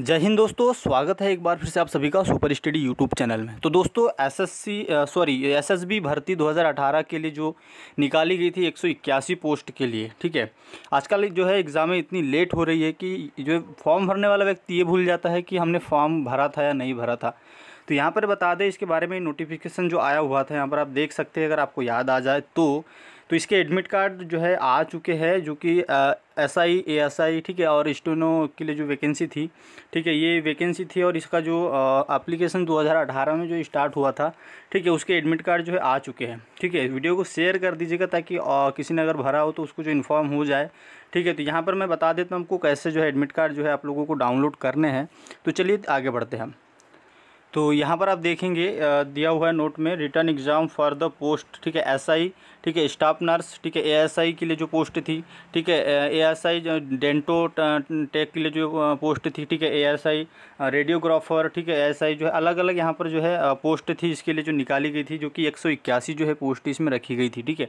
जय हिंद दोस्तों स्वागत है एक बार फिर से आप सभी का सुपर स्टडी यूट्यूब चैनल में तो दोस्तों एसएससी सॉरी एसएसबी भर्ती 2018 के लिए जो निकाली गई थी इक्यासी पोस्ट के लिए ठीक है आजकल जो है एग्जाम इतनी लेट हो रही है कि जो फॉर्म भरने वाला व्यक्ति ये भूल जाता है कि हमने फॉर्म भरा था या नहीं भरा था तो यहाँ पर बता दें इसके बारे में नोटिफिकेशन जो आया हुआ था यहाँ पर आप देख सकते हैं अगर आपको याद आ जाए तो तो इसके एडमिट कार्ड जो है आ चुके हैं जो कि S I A S I ठीक है और स्टोनो के लिए जो वैकेंसी थी ठीक है ये वैकेंसी थी और इसका जो एप्लीकेशन 2018 में जो स्टार्ट हुआ था ठीक है उसके एडमिट कार्ड जो है आ चुके हैं ठीक है वीडियो को शेयर कर दीजिएगा ताकि आ, किसी ने अगर भरा हो तो उसको जो इन्फॉर्म हो जाए ठीक है तो यहाँ पर मैं बता देता हूँ आपको कैसे जो है एडमिट कार्ड जो है आप लोगों को डाउनलोड करने हैं तो चलिए आगे बढ़ते हैं तो यहाँ पर आप देखेंगे दिया हुआ है नोट में return exam for the post ठीक है एस आई ठीक है स्टाफ नर्स ठीक है एएसआई के लिए जो पोस्ट थी ठीक है एएसआई डेंटो टेक के लिए जो पोस्ट थी ठीक है एएसआई रेडियोग्राफर ठीक है एएसआई जो है अलग अलग यहाँ पर जो है पोस्ट थी इसके लिए जो निकाली गई थी जो कि एक जो है पोस्ट इसमें रखी गई थी ठीक है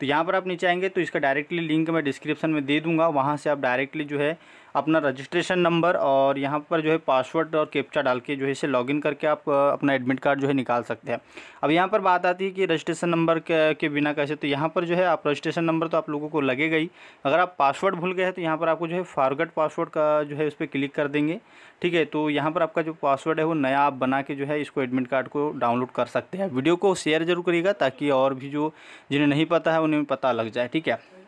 तो यहाँ पर आप नीचे आएंगे तो इसका डायरेक्टली लिंक मैं डिस्क्रिप्शन में दे दूंगा वहाँ से आप डायरेक्टली जो है अपना रजिस्ट्रेशन नंबर और यहाँ पर जो है पासवर्ड और कैप्चा डाल के जो है इसे लॉगिन करके आप अपना एडमिट कार्ड जो है निकाल सकते हैं अब यहाँ पर बात आती है कि रजिस्ट्रेशन नंबर के बिना का वैसे तो यहाँ पर जो है आप रजिस्ट्रेशन नंबर तो आप लोगों को लगेगा ही अगर आप पासवर्ड भूल गए हैं तो यहाँ पर आपको जो है फारगट पासवर्ड का जो है उस पर क्लिक कर देंगे ठीक है तो यहाँ पर आपका जो पासवर्ड है वो नया आप बना के जो है इसको एडमिट कार्ड को डाउनलोड कर सकते हैं वीडियो को शेयर जरूर करिएगा ताकि और भी जो जिन्हें नहीं पता है उन्हें पता लग जाए ठीक है